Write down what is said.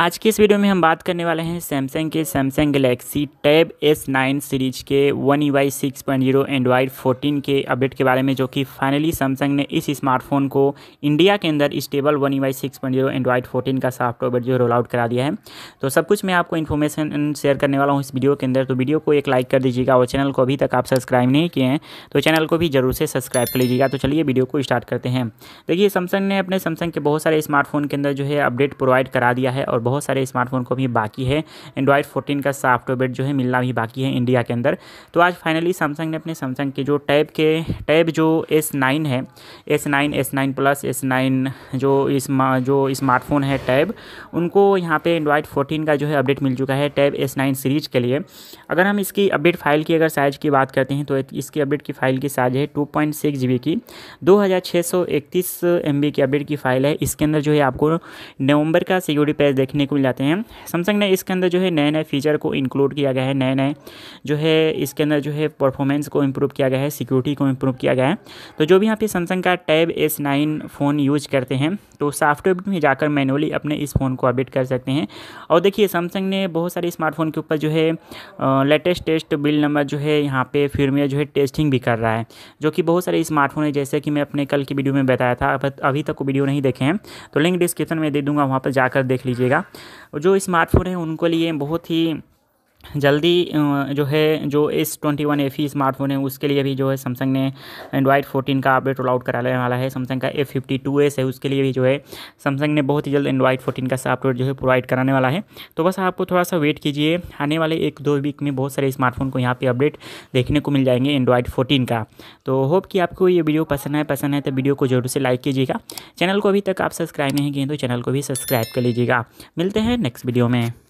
आज के इस वीडियो में हम बात करने वाले हैं सैमसंग के Samsung Galaxy tab S9 series के one U I six point zero Android fourteen के अपडेट के बारे में जो कि फाइनली सैमसंग ने इस स्मार्टफोन को इंडिया के अंदर stable one U I six point zero Android fourteen का सॉफ्टवेयर जो रोल आउट करा दिया है तो सब कुछ मैं आपको इन्फॉर्मेशन शेयर करने वाला हूँ इस वीडियो के अंदर तो वीडियो को एक लाइक कर दीजिएगा और चैनल को अभी तक आप सब्सक्राइब नहीं किए हैं तो चैनल को भी जरूर से सब्सक्राइब कर लीजिएगा तो चलिए वीडियो को स्टार्ट करते हैं देखिए सैमसंग ने अपने सैमसंग के बहुत सारे स्मार्टफोन के अंदर जो है अपडेट प्रोवाइड करा दिया है और बहुत सारे स्मार्टफोन को भी बाकी है एंड्रॉयड फोर्टीन का साफ्ट अपडेट जो है मिलना भी बाकी है इंडिया के अंदर तो आज फाइनली सैमसंग ने अपने सैमसंग के जो टैब के टैब जो एस नाइन है S nine S nine plus S nine जो इस जो स्मार्टफोन है टैब उनको यहाँ पे एंड्रॉयड फोर्टीन का जो है अपडेट मिल चुका है टैब एस नाइन सीरीज़ के लिए अगर हम इसकी अपडेट फाइल की अगर साइज़ की बात करते हैं तो इसकी अपडेट की फाइल की साइज़ है two point six G B की दो हज़ार छः सौ इकतीस एम बी की अपडेट की फाइल है इसके अंदर जो है आपको नवंबर का सिक्योरिटी पैच देखने देखने को मिल जाते हैं सैमसंग ने इसके अंदर जो है नए नए फीचर को इंक्लूड किया गया है नए नए जो है इसके अंदर जो है परफॉर्मेंस को इम्प्रूव किया गया है सिक्योरिटी को इम्प्रूव किया गया है तो जो भी यहाँ पे सैमसंग का tab S nine phone use करते हैं तो सॉफ्टवेयर में जाकर मैनुअली अपने इस फ़ोन को अपडेट कर सकते हैं और देखिए सैमसंग ने बहुत सारे स्मार्टफोन के ऊपर जो है लेटेस्ट टेस्ट बिल नंबर जो है यहाँ पे फिर जो है टेस्टिंग भी कर रहा है जो कि बहुत सारे स्मार्टफोन है जैसे कि मैं अपने कल की वीडियो में बताया था अभी तक वीडियो नहीं देखे हैं तो लिंक डिस्क्रिप्शन में दे दूँगा वहाँ पर जाकर देख लीजिएगा जो स्मार्टफोन है उनको लिए बहुत ही जल्दी जो है जो S twenty one F E smartphone है उसके लिए भी जो है सैमसंग ने एंड्रॉयड फोर्टीन का अपडेट रोल आउट कराने वाला है सैमसंग का एफ फिफ्टी टू एस है उसके लिए भी जो है सैमसंग ने बहुत ही जल्द एंड्रॉयड फोर्टीन का सॉफ्टवेयर जो है प्रोवाइड कराने वाला है तो बस आपको थोड़ा सा वेट कीजिए आने वाले एक दो वीक में बहुत सारे स्मार्टफोन को यहाँ पर अपडेट देखने को मिल जाएंगे एंड्रॉयड फोर्टीन का तो होप कि आपको ये वीडियो पसंद है पसंद है तो वीडियो को जरूर से लाइक कीजिएगा चैनल को अभी तक आप सब्सक्राइब नहीं किए तो चैनल को भी सब्सक्राइब कर लीजिएगा मिलते हैं नेक्स्ट वीडियो में